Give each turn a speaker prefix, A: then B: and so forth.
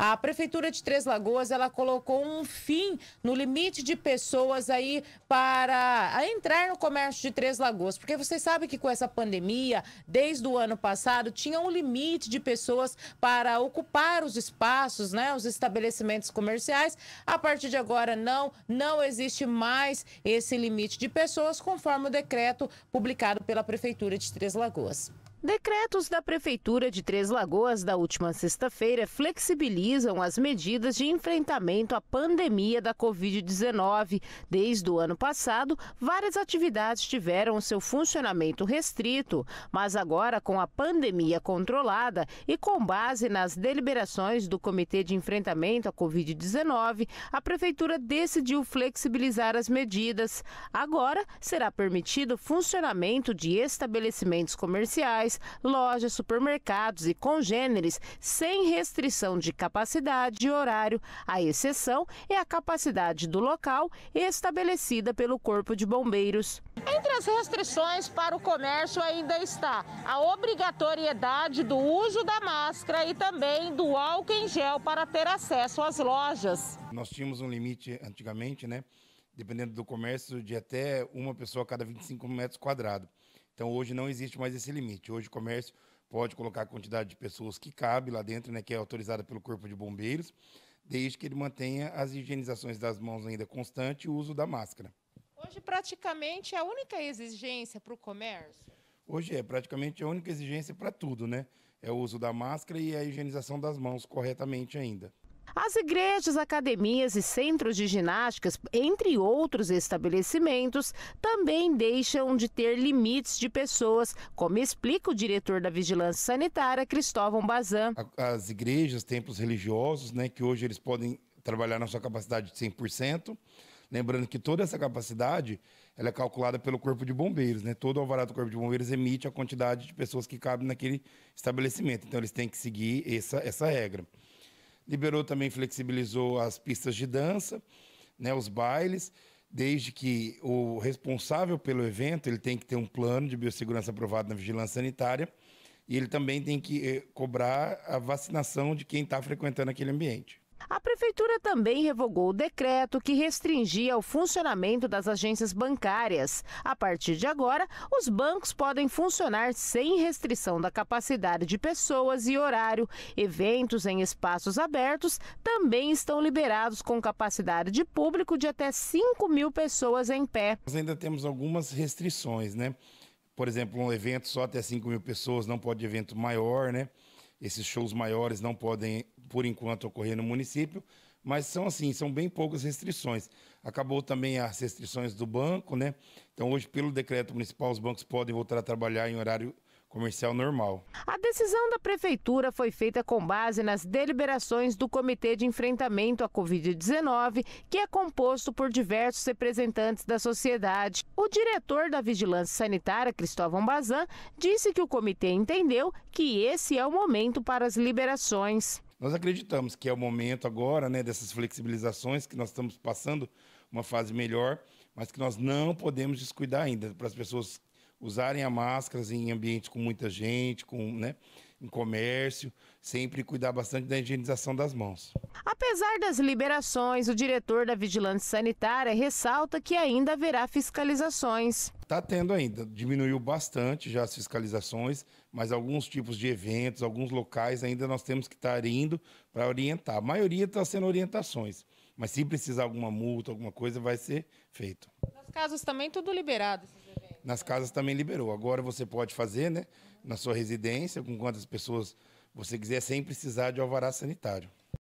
A: A Prefeitura de Três Lagoas, ela colocou um fim no limite de pessoas aí para entrar no comércio de Três Lagoas. Porque você sabe que com essa pandemia, desde o ano passado, tinha um limite de pessoas para ocupar os espaços, né, os estabelecimentos comerciais. A partir de agora, não, não existe mais esse limite de pessoas, conforme o decreto publicado pela Prefeitura de Três Lagoas. Decretos da Prefeitura de Três Lagoas da última sexta-feira flexibilizam as medidas de enfrentamento à pandemia da Covid-19. Desde o ano passado, várias atividades tiveram seu funcionamento restrito, mas agora, com a pandemia controlada e com base nas deliberações do Comitê de Enfrentamento à Covid-19, a Prefeitura decidiu flexibilizar as medidas. Agora, será permitido o funcionamento de estabelecimentos comerciais lojas, supermercados e congêneres sem restrição de capacidade e horário. A exceção é a capacidade do local estabelecida pelo Corpo de Bombeiros. Entre as restrições para o comércio ainda está a obrigatoriedade do uso da máscara e também do álcool em gel para ter acesso às lojas.
B: Nós tínhamos um limite antigamente, né? Dependendo do comércio, de até uma pessoa a cada 25 metros quadrados. Então hoje não existe mais esse limite. Hoje o comércio pode colocar a quantidade de pessoas que cabe lá dentro, né, que é autorizada pelo Corpo de Bombeiros, desde que ele mantenha as higienizações das mãos ainda constante e o uso da máscara.
A: Hoje praticamente é a única exigência para o comércio.
B: Hoje é praticamente é a única exigência para tudo, né? É o uso da máscara e a higienização das mãos corretamente ainda.
A: As igrejas, academias e centros de ginásticas, entre outros estabelecimentos, também deixam de ter limites de pessoas, como explica o diretor da Vigilância Sanitária, Cristóvão Bazan.
B: As igrejas, templos religiosos, né, que hoje eles podem trabalhar na sua capacidade de 100%. Lembrando que toda essa capacidade ela é calculada pelo Corpo de Bombeiros, né? Todo o alvará do Corpo de Bombeiros emite a quantidade de pessoas que cabem naquele estabelecimento. Então eles têm que seguir essa, essa regra. Liberou também, flexibilizou as pistas de dança, né, os bailes, desde que o responsável pelo evento ele tem que ter um plano de biossegurança aprovado na vigilância sanitária e ele também tem que eh, cobrar a vacinação de quem está frequentando aquele ambiente.
A: A Prefeitura também revogou o decreto que restringia o funcionamento das agências bancárias. A partir de agora, os bancos podem funcionar sem restrição da capacidade de pessoas e horário. Eventos em espaços abertos também estão liberados com capacidade de público de até 5 mil pessoas em pé.
B: Nós ainda temos algumas restrições, né? Por exemplo, um evento só até 5 mil pessoas, não pode evento maior, né? Esses shows maiores não podem, por enquanto, ocorrer no município, mas são assim, são bem poucas restrições. Acabou também as restrições do banco, né? Então hoje, pelo decreto municipal, os bancos podem voltar a trabalhar em horário comercial normal.
A: A decisão da prefeitura foi feita com base nas deliberações do Comitê de Enfrentamento à Covid-19, que é composto por diversos representantes da sociedade. O diretor da Vigilância Sanitária, Cristóvão Bazan, disse que o comitê entendeu que esse é o momento para as liberações.
B: Nós acreditamos que é o momento agora, né, dessas flexibilizações que nós estamos passando uma fase melhor, mas que nós não podemos descuidar ainda para as pessoas usarem as máscaras em ambientes com muita gente, com, né, em comércio, sempre cuidar bastante da higienização das mãos.
A: Apesar das liberações, o diretor da Vigilância Sanitária ressalta que ainda haverá fiscalizações.
B: Está tendo ainda, diminuiu bastante já as fiscalizações, mas alguns tipos de eventos, alguns locais ainda nós temos que estar tá indo para orientar. A maioria está sendo orientações, mas se precisar alguma multa, alguma coisa, vai ser feito.
A: Nos casos também tudo liberado esses
B: eventos? Nas casas também liberou. Agora você pode fazer, né? Na sua residência, com quantas pessoas você quiser, sem precisar de alvará sanitário.